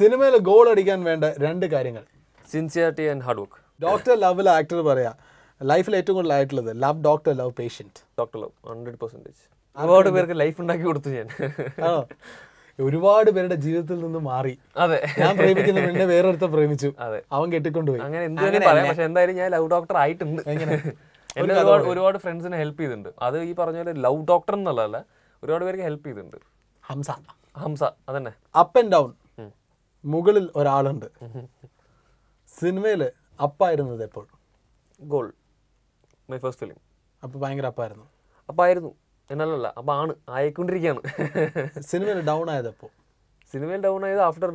സിനിമയിൽ ഗോൾ അടിക്കാൻ വേണ്ട രണ്ട് കാര്യങ്ങൾ sincerity and hard work doctor ലവിൽ ആക്ടർ പറയാ ലൈഫിൽ ഏറ്റവും കൂടുതൽ ആയിട്ടുള്ളത് love doctor love patient doctor love hundred percentage ഒരുപാട് പേർക്ക് ലൈഫ് ഉണ്ടാക്കി കൊടുത്തു ഞാൻ ഒരുപാട് പേരുടെ ജീവിതത്തിൽ നിന്ന് മാറി അതെ ഞാൻ പ്രേമിക്കുന്ന പെണ്ണെ വേറൊരുത്ത പ്രേമിച്ചു അതെ അവൻ കെട്ടിക്കൊണ്ടുപോയി അങ്ങനെ എന്തെങ്കിലും പക്ഷെ എന്തായാലും ഞാൻ ലവ് ഡോക്ടർ ആയിട്ടുണ്ട് എന്നെ ഒരുപാട് ഒരുപാട് ഫ്രണ്ട്സിനെ ഹെൽപ്പ് ചെയ്തിട്ടുണ്ട് അത് ഈ പറഞ്ഞ പോലെ ലവ് ഡോക്ടർ എന്നുള്ളതല്ല ഒരുപാട് പേർക്ക് ഹെൽപ്പ് ചെയ്തിട്ടുണ്ട് ഹംസ ഹംസ അതന്നെ അപ്പ് ആൻഡ് ഡൗൺ മുകളിൽ ഒരാളുണ്ട് സിനിമയിൽ അപ്പായിരുന്നത് എപ്പോൾ ഗോൾ മൈ ഫസ്റ്റ് ഫിലിം അപ്പൊ ഭയങ്കര അപ്പായിരുന്നു അപ്പായിരുന്നു എന്നല്ലല്ല അപ്പൊ ആണ് ആയിക്കൊണ്ടിരിക്കുകയാണ് സിനിമയിൽ ഡൗൺ ആയത് അപ്പോൾ സിനിമയിൽ ഡൗൺ ആയത് ആഫ്റ്റർ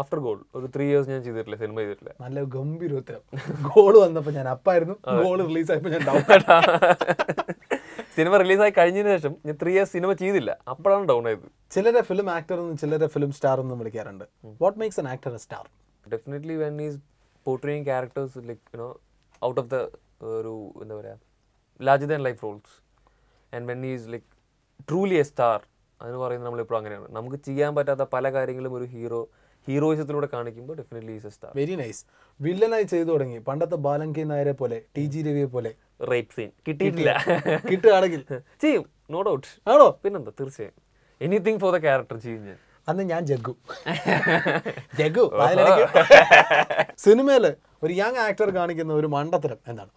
ആഫ്റ്റർ ഗോൾ ഒരു ത്രീ ഇയേഴ്സ് ഞാൻ ചെയ്തിട്ടില്ല സിനിമ ചെയ്തിട്ടില്ല നല്ല ഗംഭീര ഉത്തരം ഗോൾ വന്നപ്പോൾ ഞാൻ അപ്പായിരുന്നു ഗോൾ റിലീസ് ആയപ്പോൾ ഞാൻ ഡൗൺ സിനിമ റിലീസായി കഴിഞ്ഞതിന് ശേഷം ഞാൻ ത്രീ ഇയേഴ്സ് സിനിമ ചെയ്തില്ല അപ്പോഴാണ് ഡൗൺ ആയത് ചിലരെ ഫിലിം ആക്ടർ എന്നും ചിലരെ ഫിലിം സ്റ്റാർ എന്നും വിളിക്കാറുണ്ട് what makes an actor a star definitely when is portraying characters like you know out of the ഒരു എന്താ പറയുക large than life roles and when is like truly a star അതിന് പറയുന്നത് നമ്മളിപ്പോൾ അങ്ങനെയാണ് നമുക്ക് ചെയ്യാൻ പറ്റാത്ത പല കാര്യങ്ങളും ഒരു ഹീറോ ഹീറോയിസത്തിലൂടെ കാണിക്കുമ്പോൾ definitely is a star very nice വില്ലനായി ചെയ്തു തുടങ്ങി പണ്ടത്തെ ബാലങ്കി നായരെ പോലെ ടി ജി രവിയെ പോലെ റേപ്പ് സീൻ കിട്ടിയിട്ടില്ല കിട്ടുകയാണെങ്കിൽ ചെയ്യും നോ ഡൗട്ട് ആണോ പിന്നെന്താ തീർച്ചയായും എനിത്തിങ് ഫോർ ദ ക്യാരക്ടർ ചെയ്യും ഞാൻ അന്ന് ഞാൻ ജഗ്ഗു ജഗ്ഗു സിനിമയിൽ ഒരു യങ് ആക്ടർ കാണിക്കുന്ന ഒരു മണ്ടത്തരം എന്താണ്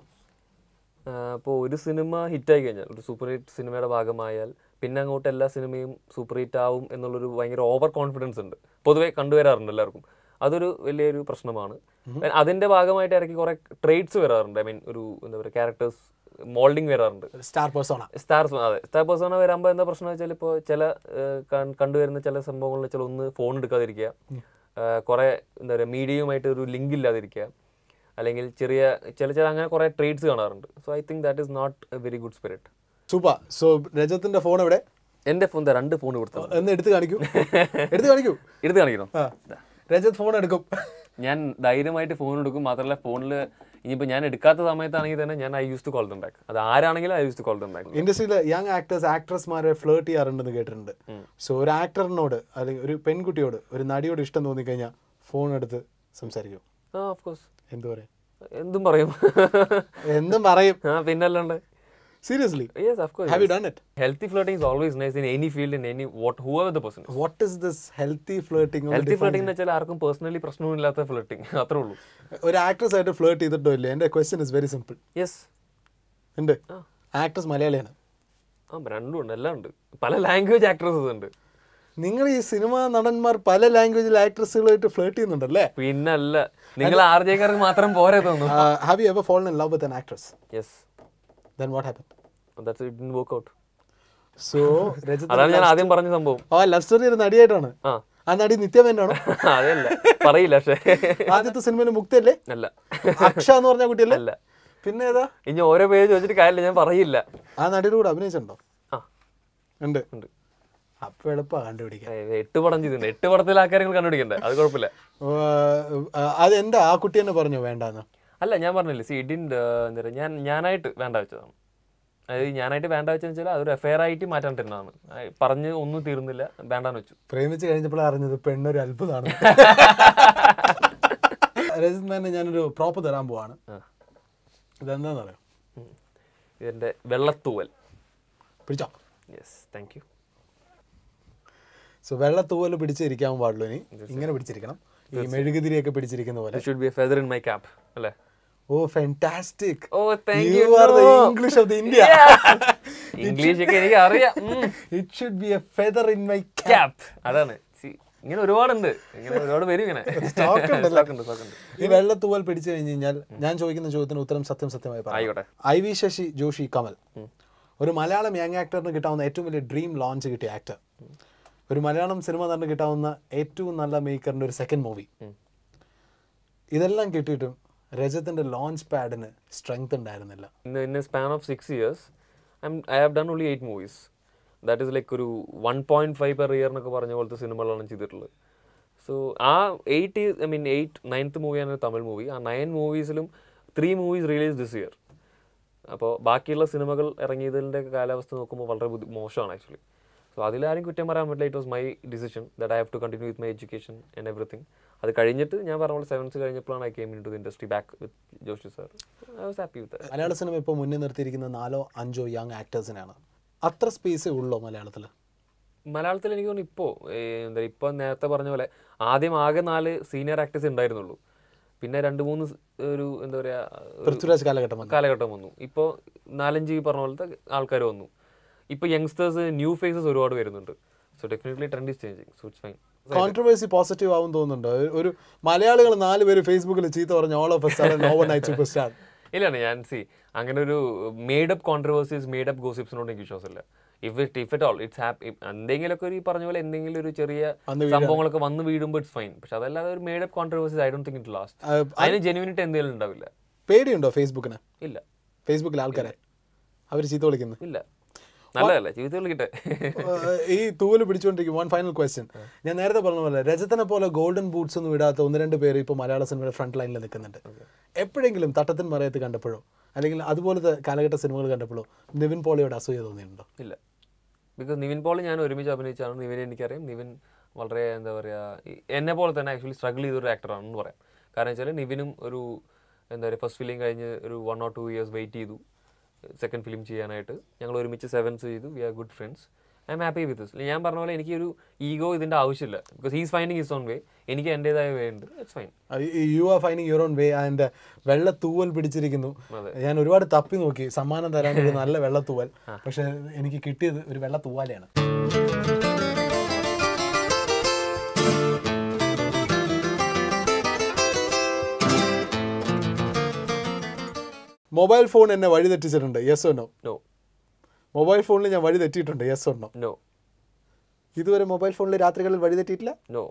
അപ്പോൾ ഒരു സിനിമ ഹിറ്റായി കഴിഞ്ഞാൽ ഒരു സൂപ്പർ ഹിറ്റ് സിനിമയുടെ ഭാഗമായാൽ പിന്നെ അങ്ങോട്ട് എല്ലാ സിനിമയും സൂപ്പർ ഹിറ്റ് ആവും എന്നുള്ളൊരു ഭയങ്കര ഓവർ കോൺഫിഡൻസ് ഉണ്ട് പൊതുവെ കണ്ടുവരാറുണ്ട് എല്ലാവർക്കും അതൊരു വലിയൊരു പ്രശ്നമാണ് അതിന്റെ ഭാഗമായിട്ട് ഇറക്കി കുറെ ട്രേഡ്സ് വരാറുണ്ട് ഐ മീൻ ഒരു എന്താ പറയുക ക്യാരക്ടേഴ്സ് മോൾഡിങ് വരാറുണ്ട് സ്റ്റാർ പേഴ്സോണ സ്റ്റാർ അതെ സ്റ്റാർ പേഴ്സണ വരുമ്പോൾ എന്താ പ്രശ്നം വെച്ചാൽ ഇപ്പോൾ ചില കണ്ടുവരുന്ന ചില സംഭവങ്ങളിൽ വെച്ചാൽ ഒന്ന് ഫോൺ എടുക്കാതിരിക്കുക കുറേ എന്താ പറയുക മീഡിയയുമായിട്ട് ഒരു ലിങ്ക് ഇല്ലാതിരിക്കുക അല്ലെങ്കിൽ ചെറിയ ചില ചില അങ്ങനെ കുറേ ട്രേഡ്സ് കാണാറുണ്ട് so I think that is not a very good spirit super so രജത്തിന്റെ ഫോൺ എവിടെ എന്റെ ഫോൺ രണ്ട് ഫോൺ കൊടുത്തു എടുത്ത് കാണിക്കൂ എടുത്ത് കാണിക്കൂ എടുത്ത് കാണിക്കണോ രജത് ഫോൺ എടുക്കും ഞാൻ ധൈര്യമായിട്ട് ഫോൺ എടുക്കും മാത്രമല്ല ഫോണിൽ ഇനിയിപ്പോൾ ഞാൻ എടുക്കാത്ത സമയത്താണെങ്കിൽ തന്നെ ഞാൻ ഐ യൂസ് ടു കോൾ ഉണ്ടാക്കും ബാക്ക് അത് ആരാണെങ്കിലും ഐ യൂസ് ടു കോൾ ഉണ്ടാക്കും ബാക്ക് ഇൻഡസ്ട്രിയിൽ യങ് ആക്ടേഴ്സ് ആക്ട്രസ്മാരെ ഫ്ലേർട്ട് ചെയ്യാറുണ്ടെന്ന് കേട്ടിട്ടുണ്ട് സോ ഒരു ആക്ടറിനോട് അല്ലെങ്കിൽ ഒരു പെൺകുട്ടിയോട് ഒരു നടിയോട് ഇഷ്ടം തോന്നിക്കഴിഞ്ഞാൽ ഫോൺ എടുത്ത് സംസാരിക്കും ആ ഓഫ് കോഴ്സ് എന്തു പറയും എന്തും പറയും എന്തും പറയും ആ Seriously? Yes, of course. Have yes. you done it? Healthy flirting is always nice in any field, in any what whoever the person is. What is this healthy flirting? Healthy flirting എന്ന് വെച്ചാൽ ആർക്കും personally പ്രശ്നമില്ലാത്ത flirting അത്രേ ഉള്ളൂ ഒരു actress ആയിട്ട് flirt ചെയ്തിട്ടോ ഇല്ല എൻ്റെ question is very simple yes ഉണ്ട് ആക്ട്രസ് മലയാളിയാണ് ആ രണ്ടും ഉണ്ട് എല്ലാം ഉണ്ട് പല ലാംഗ്വേജ് ആക്ട്രസസ് ഉണ്ട് നിങ്ങൾ ഈ സിനിമ നടന്മാർ പല ലാംഗ്വേജിൽ ആക്ട്രസുകളായിട്ട് ഫ്ലേർട്ട് ചെയ്യുന്നുണ്ടല്ലേ പിന്നല്ല നിങ്ങൾ ആർ ജെക്കാർക്ക് മാത്രം പോരെ തോന്നുന്നു have you ever fall in love with an actress yes then what happened? Oh, that's it didn't work out. So അതാണ് ഞാൻ ആദ്യം പറഞ്ഞ സംഭവം ആ ലവ് സ്റ്റോറി ഒരു നടിയായിട്ടാണ് ആ നടി നിത്യമേനാണോ അതല്ല പറയില്ല പക്ഷേ ആദ്യത്തെ സിനിമയിൽ മുക്തല്ലേ അല്ല അക്ഷ എന്ന് പറഞ്ഞ കുട്ടിയല്ലേ അല്ല പിന്നെ ഏതാ ഇനി ഓരോ പേര് വെച്ചിട്ട് കാര്യമില്ല ഞാൻ പറയില്ല ആ നടിയുടെ കൂടെ അഭിനയിച്ചിട്ടുണ്ടോ ആ ഉണ്ട് ഉണ്ട് അപ്പൊ എളുപ്പമാണ് കണ്ടുപിടിക്കാൻ എട്ട് പടം ചെയ്തിട്ടുണ്ട് എട്ട് പടത്തിൽ ആ കാര്യങ്ങൾ കണ്ടുപിടിക്കണ്ടേ അത് കുഴപ്പമില്ല അതെന്താ ആ കുട്ടി തന്നെ പറഞ്ഞു വേണ്ടെന്ന് അല്ല ഞാൻ പറഞ്ഞില്ലേ സി ഇഡിൻ്റെ uh, എന്താ പറയുക ഞാൻ ഞാനായിട്ട് വേണ്ട വെച്ചതാണ് അതായത് ഞാനായിട്ട് വേണ്ട വെച്ചെന്ന് വെച്ചാൽ അതൊരു എഫയർ ആയിട്ട് മാറ്റാണ്ടിരുന്നതാണ് പറഞ്ഞ് ഒന്നും തീർന്നില്ല വേണ്ടാന്ന് വെച്ചു പ്രേമിച്ച് കഴിഞ്ഞപ്പോൾ അറിഞ്ഞത് പെണ്ണൊരു അത്ഭുതമാണ് രജിത്ത് തന്നെ ഞാനൊരു പ്രോപ്പ് തരാൻ പോവാണ് പറയാം ഇതെന്റെ വെള്ളത്തൂവൽ പിടിച്ചോ യെസ് താങ്ക് യു സോ വെള്ളത്തൂവൽ പിടിച്ചിരിക്കാൻ പാടുള്ളൂ ഇനി ഇങ്ങനെ പിടിച്ചിരിക്കണം ഈ മെഴുകുതിരിയൊക്കെ പിടിച്ചിരിക്കുന്ന പോലെ should be feather in my cap അല്ലേ oh fantastic oh thank you are the English of the India English ഒക്കെ എനിക്ക് അറിയാം it should be a feather in my cap അതാണ് ഇങ്ങനെ ഉണ്ട് ഇങ്ങനെ ഒരുപാട് പേര് ഇങ്ങനെ ഈ വെള്ള തൂവൽ പിടിച്ചു കഴിഞ്ഞു കഴിഞ്ഞാൽ ഞാൻ ചോദിക്കുന്ന ചോദ്യത്തിന് ഉത്തരം സത്യം സത്യമായി ആയിക്കോട്ടെ ഐ വി ശശി ജോഷി കമൽ ഒരു മലയാളം യങ് ആക്ടറിന് കിട്ടാവുന്ന ഏറ്റവും വലിയ ഡ്രീം ലോഞ്ച് കിട്ടിയ ആക്ടർ ഒരു മലയാളം സിനിമ തന്നെ കിട്ടാവുന്ന ഏറ്റവും നല്ല മേക്കറിന്റെ ഒരു സെക്കൻഡ് മൂവി ഇതെല്ലാം കിട്ടിയിട്ടും രജത്തിന്റെ ലോഞ്ച് പാഡിന് സ്ട്രെങ്ത് ഉണ്ടായിരുന്നില്ല in span of six years I have done only eight movies that is like ഒരു one point five per year എന്നൊക്കെ പറഞ്ഞ പോലത്തെ സിനിമകളാണ് ചെയ്തിട്ടുള്ളത് സോ ആ eight I mean eight ninth മൂവിയാണ് തമിഴ് മൂവി ആ നയൻ മൂവീസിലും three movies release this year അപ്പോൾ ബാക്കിയുള്ള സിനിമകൾ ഇറങ്ങിയതിൻ്റെ കാലാവസ്ഥ നോക്കുമ്പോൾ വളരെ ബുദ്ധി മോശമാണ് ആക്ച്വലി സോ അതിലാരും കുറ്റം പറയാൻ പറ്റില്ല it was my decision that I have to continue with my education and everything അത് കഴിഞ്ഞിട്ട് ഞാൻ പറഞ്ഞ പോലെ സെവൻസ് കഴിഞ്ഞപ്പോഴാണ് I came into industry back with Joshi sir I was happy with Malayala cinema ഇപ്പോൾ മുന്നിൽ നിർത്തിയിരിക്കുന്ന നാലോ അഞ്ചോ യങ് ആക്ടേഴ്സിനാണ് അത്ര സ്പേസേ ഉള്ളോ മലയാളത്തിൽ മലയാളത്തിൽ എനിക്ക് തോന്നുന്നു ഇപ്പോൾ എന്താ ഇപ്പോൾ നേരത്തെ പറഞ്ഞ പോലെ ആദ്യം ആകെ നാല് സീനിയർ ആക്ടേഴ്സ് ഉണ്ടായിരുന്നുള്ളൂ പിന്നെ രണ്ട് മൂന്ന് ഒരു എന്താ പറയുക പൃഥ്വിരാജ് കാലഘട്ടം കാലഘട്ടം വന്നു ഇപ്പോൾ നാലഞ്ച് ഈ പറഞ്ഞ പോലത്തെ ആൾക്കാർ വന്നു ഇപ്പോൾ യങ്സ്റ്റേഴ്സ് ന്യൂ ഫേസസ് ഒരുപാട് വരുന്നുണ്ട് so definitely trend is changing so it's fine controversy positive ആവും തോന്നുന്നുണ്ട് ഒരു മലയാളികൾ നാല് പേര് ഫേസ്ബുക്കിൽ ചീത്ത പറഞ്ഞ ഓൾ ഓഫ് സ്റ്റാർ ഓവർ ഇല്ലാണ് ഞാൻ സി അങ്ങനെ ഒരു അപ്പ് കോൺട്രവേഴ്സീസ് അപ്പ് ഗോസിപ്സിനോട് എനിക്ക് വിശ്വാസമില്ല if it if it all it's happy എന്തെങ്കിലുമൊക്കെ ഒരു ഈ പറഞ്ഞ പോലെ എന്തെങ്കിലും ഒരു ചെറിയ സംഭവങ്ങളൊക്കെ വന്ന് വീടുമ്പോൾ ഇറ്റ്സ് ഫൈൻ പക്ഷെ അതല്ലാതെ ഒരു up controversies I don't think it last അതിന് ജെന്യൂനിറ്റി എന്തെങ്കിലും ഉണ്ടാവില്ല പേടിയുണ്ടോ ഫേസ്ബുക്കിന് ഇല്ല ഫേസ്ബുക്കിൽ ആൾക്കാരെ അവർ ചീത്ത വിളിക്കുന്നു ഇല്ല നല്ലതല്ലേ ജീവിതത്തിൽ കിട്ടെ ഈ തൂവൽ പിടിച്ചോണ്ടിരിക്കും വൺ ഫൈനൽ ക്വസ്റ്റ്യൻ ഞാൻ നേരത്തെ പറഞ്ഞ പോലെ രജതനെ പോലെ ഗോൾഡൻ ബൂട്ട്സ് ഒന്നും ഇടാത്ത ഒന്ന് രണ്ട് പേര് ഇപ്പൊ മലയാള സിനിമയുടെ ഫ്രണ്ട് ലൈനിൽ നിൽക്കുന്നുണ്ട് എപ്പോഴെങ്കിലും തട്ടത്തിൻ മറയത്ത് കണ്ടപ്പോഴോ അല്ലെങ്കിൽ അതുപോലത്തെ കാലഘട്ട സിനിമകൾ കണ്ടപ്പോഴോ നിവിൻ പോളിയോട് അസൂയ തോന്നിയിട്ടുണ്ടോ ഇല്ല ബിക്കോസ് നിവിൻ പോളി ഞാൻ ഒരുമിച്ച് അഭിനയിച്ചാണ് നിവിനെ എനിക്കറിയാം നിവിൻ വളരെ എന്താ പറയുക എന്നെ പോലെ തന്നെ ആക്ച്വലി സ്ട്രഗിൾ ചെയ്തൊരു ആക്ടറാണെന്ന് പറയാം കാരണം വെച്ചാൽ നിവിനും ഒരു എന്താ പറയുക ഫസ്റ്റ് ഫിലിം കഴിഞ്ഞ് ഒരു one or two years wait ചെയ്തു സെക്കൻഡ് ഫിലിം ചെയ്യാനായിട്ട് ഞങ്ങൾ ഒരുമിച്ച് സെവൻസ് ചെയ്തു we are good friends I'm happy with this ഞാൻ പറഞ്ഞ പോലെ എനിക്ക് ഒരു ഈഗോ ഇതിന്റെ ആവശ്യമില്ല because he's finding his own way എനിക്ക് എൻ്റെതായ വേ ഉണ്ട് it's fine you are finding your own way and വെള്ള തൂവൽ പിടിച്ചിരിക്കുന്നു ഞാൻ ഒരുപാട് തപ്പി നോക്കി സമ്മാനം തരാൻ നല്ല വെള്ള തൂവൽ പക്ഷെ എനിക്ക് കിട്ടിയത് ഒരു വെള്ള തൂവാലയാണ് മൊബൈൽ ഫോൺ എന്നെ വഴി തെറ്റിച്ചിട്ടുണ്ട് യെസ് ഒന്നോ നോ മൊബൈൽ ഫോണിൽ ഞാൻ വഴി തെറ്റിയിട്ടുണ്ട് യെസ് ഒന്നോ നോ ഇതുവരെ മൊബൈൽ ഫോണിൽ രാത്രികളിൽ വഴി തെറ്റിയിട്ടില്ല നോ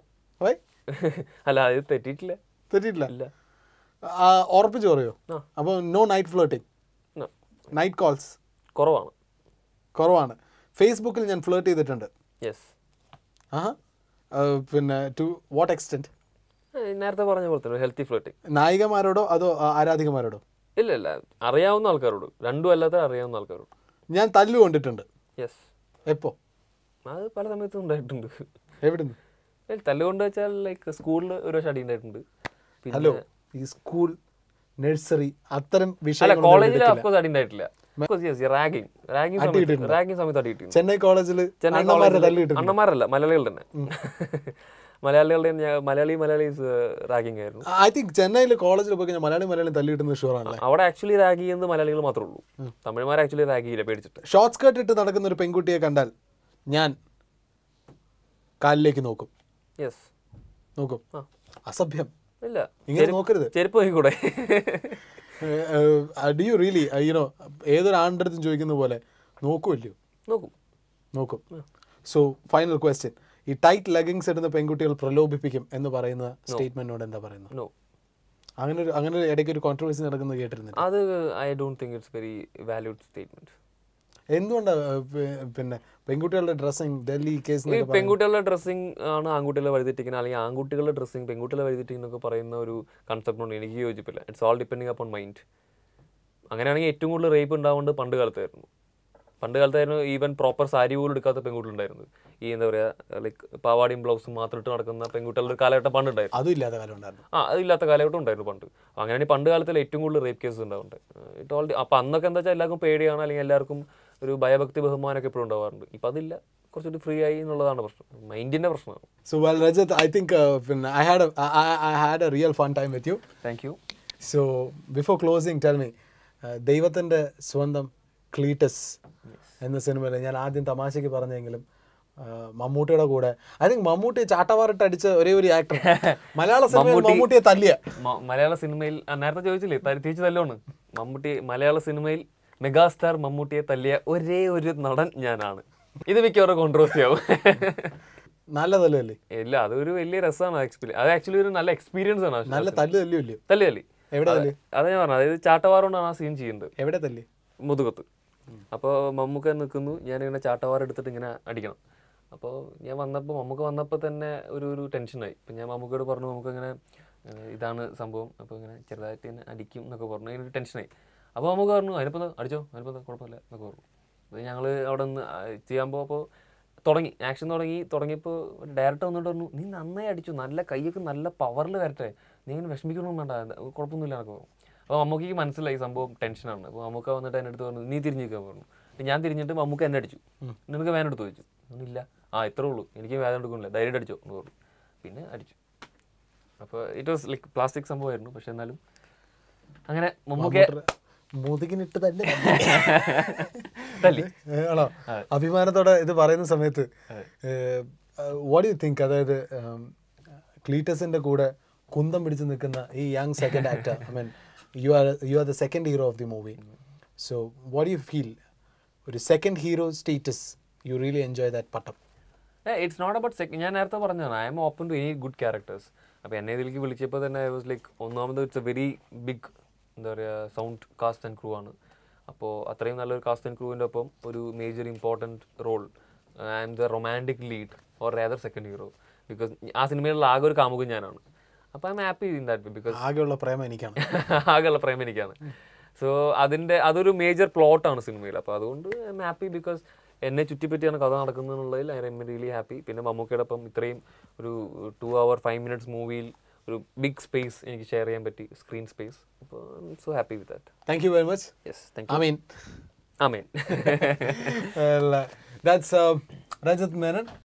അല്ല അത് തെറ്റിയിട്ടില്ല തെറ്റിയിട്ടില്ല ഉറപ്പിച്ച് പറയോ അപ്പോൾ no night floating night calls കുറവാണ് കുറവാണ് ഫേസ്ബുക്കിൽ ഞാൻ ഫ്ലേർട്ട് ചെയ്തിട്ടുണ്ട് യെസ് ആ പിന്നെ ടു വാട്ട് എക്സ്റ്റെൻറ്റ് നേരത്തെ പറഞ്ഞ പോലെ ഹെൽത്തി ഫ്ലേർട്ടിങ് നായികമാരോടോ അതോ ആരാധികമാരോടോ ഇല്ല ഇല്ല അറിയാവുന്ന ആൾക്കാരോട് രണ്ടും അല്ലാത്ത അറിയാവുന്ന ആൾക്കാരോട് ഞാൻ തല്ലു കൊണ്ടിട്ടുണ്ട് യെസ് എപ്പോ അത് പല സമയത്തും ഉണ്ടായിട്ടുണ്ട് എവിടുന്ന് തല്ലുകൊണ്ട് വെച്ചാൽ ലൈക്ക് സ്കൂളിൽ ഒരു പക്ഷെ അടി ഉണ്ടായിട്ടുണ്ട് ഹലോ ഈ സ്കൂൾ നഴ്സറി അത്തരം വിഷയം കോളേജിൽ അടി ഉണ്ടായിട്ടില്ല സമയത്ത് അടി ചെന്നൈ കോളേജിൽ അണ്ണന്മാരല്ല മലയാളികൾ തന്നെ മലയാളികളുടെ മലയാളി മലയാളീസ് റാഗിങ് ആയിരുന്നു ഐ തിങ്ക് ചെന്നൈയിൽ കോളേജിൽ പോയി കഴിഞ്ഞാൽ മലയാളി മലയാളി തല്ലി കിട്ടുന്നത് ആണ് അവിടെ ആക്ച്വലി റാഗി എന്ന് മലയാളികൾ മാത്രമേ ഉള്ളൂ തമിഴ്മാർ ആക്ച്വലി റാഗ് ഇല്ല പേടിച്ചിട്ട് ഷോർട്ട് സ്കേർട്ട് ഇട്ട് നടക്കുന്ന ഒരു പെൺകുട്ടിയെ കണ്ടാൽ ഞാൻ കാലിലേക്ക് നോക്കും യെസ് നോക്കും അസഭ്യം ഇല്ല ഇങ്ങനെ നോക്കരുത് ചെരുപ്പ് കൂടെ ഡു യു റിയലി യുനോ ഏതൊരു അടുത്തും ചോദിക്കുന്ന പോലെ നോക്കുമല്ലോ നോക്കും നോക്കും സോ ഫൈനൽ ക്വസ്റ്റ്യൻ ഈ ടൈറ്റ് ലെഗിങ്സ് ഇടുന്ന പെൺകുട്ടികൾ പ്രലോഭിപ്പിക്കും എന്ന് പറയുന്ന സ്റ്റേറ്റ്മെന്റിനോട് എന്താ പറയുന്നത് അങ്ങനെ ഒരു അങ്ങനെ ഇടയ്ക്ക് ഒരു കോൺട്രവേഴ്സി നടക്കുന്നത് കേട്ടിരുന്നു അത് I don't think it's very valued statement എന്തുകൊണ്ടാണ് പിന്നെ പെൺകുട്ടികളുടെ ഡ്രസ്സിങ് ഡൽഹി കേസ് പെൺകുട്ടികളുടെ ഡ്രസ്സിംഗ് ആണ് ആൺകുട്ടികളെ വഴിതെറ്റിക്കുന്നത് അല്ലെങ്കിൽ ആൺകുട്ടികളുടെ ഡ്രസ്സിംഗ് പെൺകുട്ടികളെ വഴിതെറ്റിക്കുന്നൊക്കെ പറയുന്ന ഒരു കൺസെപ്റ്റിനോട് എനിക്ക് യോജിപ്പില്ല it's all depending upon mind അങ്ങനെയാണെങ്കിൽ ഏറ്റവും കൂടുതൽ റേപ്പ് ഉണ്ടാവുന്നത് പണ്ട് കാലത്തായിരുന്നു പണ്ട് കാലത്തായിരുന്നു ഈവൻ പ്രോപ്പർ സാരി പോലും എടുക്കാത്ത പെൺകുട്ടികളുണ്ടായിരുന്നു ഈ എന്താ പറയുക ലൈക്ക് പാവാടിയും ബ്ലൗസും മാത്രം ഇട്ട് നടക്കുന്ന പെൺകുട്ടികളുടെ ഒരു കാലഘട്ടം പണ്ട് ഉണ്ടായിരുന്നു അതില്ലാത്ത കാലഘട്ടം ആ അതില്ലാത്ത കാലഘട്ടം ഉണ്ടായിരുന്നു പണ്ട് അങ്ങനെയാണ് പണ്ട് കാലത്തിൽ ഏറ്റവും കൂടുതൽ റേപ്പ് കേസ് ഉണ്ടാവുന്നുണ്ട് ഇറ്റ് ഓൾറെഡി അപ്പം അന്നൊക്കെ എന്താ വെച്ചാൽ എല്ലാവർക്കും പേടിയാണ് അല്ലെങ്കിൽ എല്ലാവർക്കും ഒരു ഭയഭക്തി ബഹുമാനമൊക്കെ എപ്പോഴും ഉണ്ടാവാറുണ്ട് ഇപ്പം അതില്ല കുറച്ചൊരു ഫ്രീ ആയി എന്നുള്ളതാണ് പ്രശ്നം മൈൻഡിന്റെ പ്രശ്നമാണ് so well Rajat I think uh, പിന്നെ I had I had a real fun time with you thank you so before closing tell me ദൈവത്തിൻ്റെ സ്വന്തം ക്ലീറ്റസ് എന്ന സിനിമയിൽ ഞാൻ ആദ്യം തമാശയ്ക്ക് പറഞ്ഞെങ്കിലും മമ്മൂട്ടിയുടെ കൂടെ ഐ തിങ്ക് മമ്മൂട്ടി ചാട്ടവാറിട്ട് അടിച്ച ഒരേ ഒരു ആക്ടർ മലയാള സിനിമയിൽ മമ്മൂട്ടിയെ തല്ലിയ മലയാള സിനിമയിൽ നേരത്തെ ചോദിച്ചില്ലേ തിരിച്ചു തല്ലോണ് മമ്മൂട്ടി മലയാള സിനിമയിൽ മെഗാസ്റ്റാർ മമ്മൂട്ടിയെ തല്ലിയ ഒരേ ഒരു നടൻ ഞാനാണ് ഇത് മിക്കവാറും കോൺട്രവേഴ്സി ആവും നല്ലതല്ലേ ഇല്ല അതൊരു വലിയ രസമാണ് എക്സ്പീരിയൻസ് അത് ആക്ച്വലി ഒരു നല്ല എക്സ്പീരിയൻസ് ആണ് നല്ല തല്ല് തല്ലിയോ തല്ല് തല്ലി എവിടെ ഞാൻ പറഞ്ഞത് അതായത് ചാട്ടവാറോണ്ടാണ് ആ സീൻ ചെയ്യുന്നത് എവിടെ തല്ലി മുതുകത്ത് അപ്പോൾ മമ്മൂക്ക നിൽക്കുന്നു ഞാനിങ്ങനെ ചാട്ടവാർ എടുത്തിട്ട് ഇങ്ങനെ അടിക്കണം അപ്പോൾ ഞാൻ വന്നപ്പോൾ മമ്മൂക്ക വന്നപ്പോൾ തന്നെ ഒരു ഒരു ടെൻഷനായി ഇപ്പം ഞാൻ മമ്മൂക്കയോട് പറഞ്ഞു നമുക്ക് ഇങ്ങനെ ഇതാണ് സംഭവം അപ്പോൾ ഇങ്ങനെ ചെറുതായിട്ട് ഇങ്ങനെ അടിക്കും എന്നൊക്കെ പറഞ്ഞു അതിനൊരു ടെൻഷനായി അപ്പോൾ മമ്മൂക്ക പറഞ്ഞു അതിനിപ്പോൾ അടിച്ചോ അതിനിപ്പോൾ കുഴപ്പമില്ല എന്നൊക്കെ പറഞ്ഞു അപ്പോൾ ഞങ്ങൾ അവിടെ നിന്ന് ചെയ്യാൻ പോകുമ്പോൾ തുടങ്ങി ആക്ഷൻ തുടങ്ങി തുടങ്ങിയപ്പോൾ ഡയറക്ടർ വന്നിട്ട് പറഞ്ഞു നീ നന്നായി അടിച്ചു നല്ല കൈയൊക്കെ നല്ല പവറിൽ വരട്ടെ നീ ഇങ്ങനെ വിഷമിക്കണമെന്നുണ്ടായിരുന്നു കുഴപ്പമൊന്നുമില്ല എന്നൊക്കെ പറഞ്ഞു അപ്പോൾ മമ്മൂക്കിക്ക് മനസ്സിലായി സംഭവം ടെൻഷനാണ് അപ്പോൾ മമ്മൂക്ക വന്നിട്ട് എന്നെടുത്ത് പറഞ്ഞു നീ തിരിഞ്ഞു നിൽക്കാൻ പറഞ്ഞു ഞാൻ തിരിഞ്ഞിട്ട് മമ്മൂക്ക എന്നെ അടിച്ചു നിനക്ക് വേദന എടുത്ത് ചോദിച്ചു ഒന്നുമില്ല ആ ഇത്രേ ഉള്ളൂ എനിക്ക് വേദന എടുക്കുന്നില്ല ധൈര്യം അടിച്ചോ എന്ന് പറഞ്ഞു പിന്നെ അടിച്ചു അപ്പോൾ ഇറ്റ് വാസ് ലൈക്ക് പ്ലാസ്റ്റിക് സംഭവമായിരുന്നു പക്ഷെ എന്നാലും അങ്ങനെ മമ്മൂക്ക മുതുകിനിട്ട് തന്നെ ആണോ അഭിമാനത്തോടെ ഇത് പറയുന്ന സമയത്ത് വാട്ട് യു തിങ്ക് അതായത് ക്ലീറ്റസിന്റെ കൂടെ കുന്തം പിടിച്ച് നിൽക്കുന്ന ഈ young second actor I mean you are you are the second hero of the movie. Mm -hmm. So what do you feel? ഒരു second hero status you really enjoy that പട്ടം it's not about second ഞാൻ നേരത്തെ പറഞ്ഞതാണ് I'm open to any good characters അപ്പോൾ എന്നെ ഇതിലേക്ക് വിളിച്ചപ്പോൾ തന്നെ ഐ വാസ് ലൈക്ക് ഒന്നാമത് ഇറ്റ്സ് എ വെരി ബിഗ് എന്താ പറയുക സൗണ്ട് കാസ്റ്റ് ആൻഡ് ക്രൂ ആണ് അപ്പോൾ അത്രയും നല്ലൊരു കാസ്റ്റ് ആൻഡ് ക്രൂവിൻ്റെ ഒപ്പം ഒരു major important role and the romantic lead or rather second hero because ആ സിനിമയിലുള്ള ആകെ ഒരു കാമുകൻ ഞാനാണ് അപ്പോൾ I'm happy in that because ആകെയുള്ള പ്രേമം എനിക്കാണ് ആകെയുള്ള പ്രേമം എനിക്കാണ് സോ അതിൻ്റെ അതൊരു മേജർ പ്ലോട്ടാണ് സിനിമയിൽ അപ്പോൾ അതുകൊണ്ട് ഐ എം ഹാപ്പി ബിക്കോസ് എന്നെ ചുറ്റിപ്പറ്റിയാണ് കഥ നടക്കുന്നത് എന്നുള്ളതിൽ ഐ എം റിയലി ഹാപ്പി പിന്നെ മമ്മൂക്കയുടെ ഒപ്പം ഇത്രയും ഒരു ടു അവർ ഫൈവ് മിനിറ്റ്സ് മൂവിയിൽ ഒരു ബിഗ് സ്പേസ് എനിക്ക് ഷെയർ ചെയ്യാൻ പറ്റി സ്ക്രീൻ സ്പേസ് അപ്പോൾ so happy with that thank you very much yes thank you ആമീൻ ആമീൻ ദാറ്റ്സ് രജത് മേനൻ